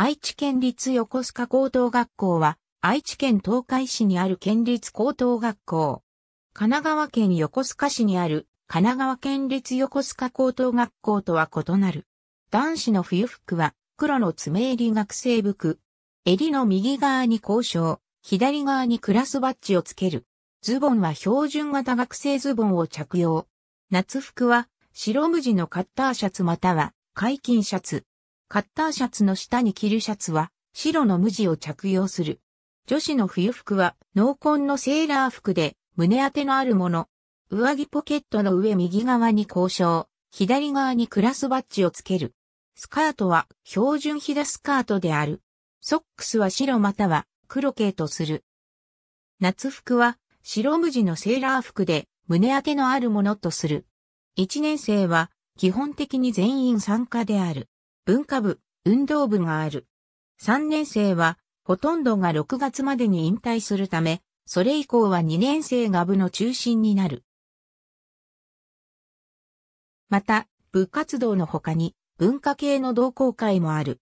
愛知県立横須賀高等学校は、愛知県東海市にある県立高等学校。神奈川県横須賀市にある神奈川県立横須賀高等学校とは異なる。男子の冬服は黒の爪襟学生服。襟の右側に交渉、左側にクラスバッジをつける。ズボンは標準型学生ズボンを着用。夏服は白無地のカッターシャツまたは解禁シャツ。カッターシャツの下に着るシャツは、白の無地を着用する。女子の冬服は、濃紺のセーラー服で、胸当てのあるもの。上着ポケットの上右側に交渉、左側にクラスバッジをつける。スカートは、標準ひだスカートである。ソックスは白または、黒系とする。夏服は、白無地のセーラー服で、胸当てのあるものとする。一年生は、基本的に全員参加である。文化部、運動部がある。3年生は、ほとんどが6月までに引退するため、それ以降は2年生が部の中心になる。また、部活動の他に、文化系の同好会もある。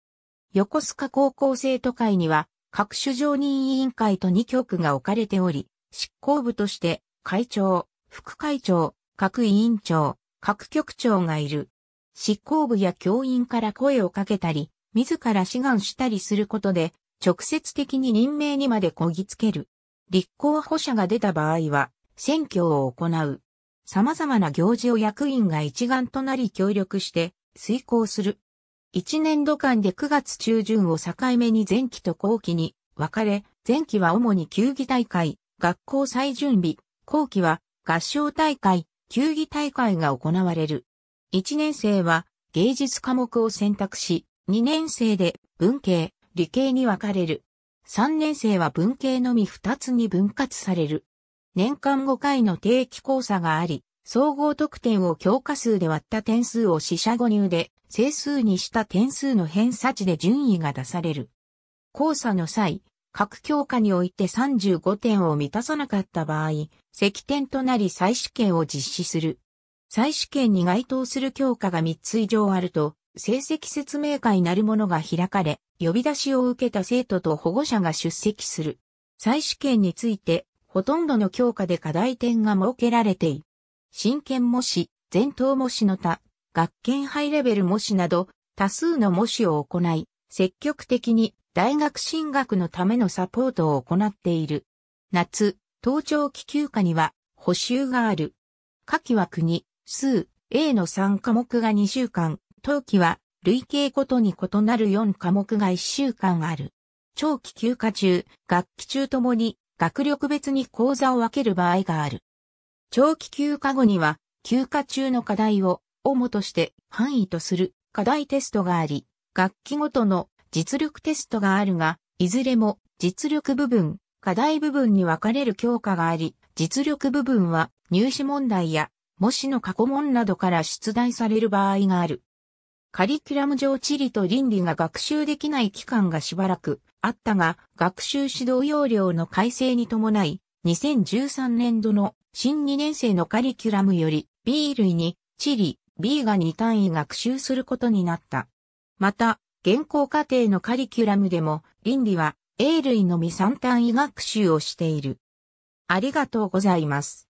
横須賀高校生徒会には、各種常任委員会と2局が置かれており、執行部として、会長、副会長、各委員長、各局長がいる。執行部や教員から声をかけたり、自ら志願したりすることで、直接的に任命にまでこぎつける。立候補者が出た場合は、選挙を行う。様々な行事を役員が一丸となり協力して遂行する。一年度間で9月中旬を境目に前期と後期に分かれ、前期は主に球技大会、学校再準備、後期は合唱大会、球技大会が行われる。1年生は芸術科目を選択し、2年生で文系、理系に分かれる。3年生は文系のみ2つに分割される。年間5回の定期講座があり、総合得点を教科数で割った点数を四捨五入で整数にした点数の偏差値で順位が出される。講座の際、各教科において35点を満たさなかった場合、積点となり再試験を実施する。再試験に該当する教科が3つ以上あると、成績説明会なるものが開かれ、呼び出しを受けた生徒と保護者が出席する。再試験について、ほとんどの教科で課題点が設けられている。真剣模試、前頭模試の他、学研ハイレベル模試など、多数の模試を行い、積極的に大学進学のためのサポートを行っている。夏、登頂期休暇には補修がある。夏季は国、数 A の3科目が2週間、冬季は累計ごとに異なる4科目が1週間ある。長期休暇中、学期中ともに学力別に講座を分ける場合がある。長期休暇後には、休暇中の課題を主として範囲とする課題テストがあり、学期ごとの実力テストがあるが、いずれも実力部分、課題部分に分かれる教科があり、実力部分は入試問題や模試の過去問などから出題される場合がある。カリキュラム上地理と倫理が学習できない期間がしばらくあったが、学習指導要領の改正に伴い、2013年度の新2年生のカリキュラムより B 類に地理、B が2単位学習することになった。また、現行課程のカリキュラムでも倫理は A 類のみ3単位学習をしている。ありがとうございます。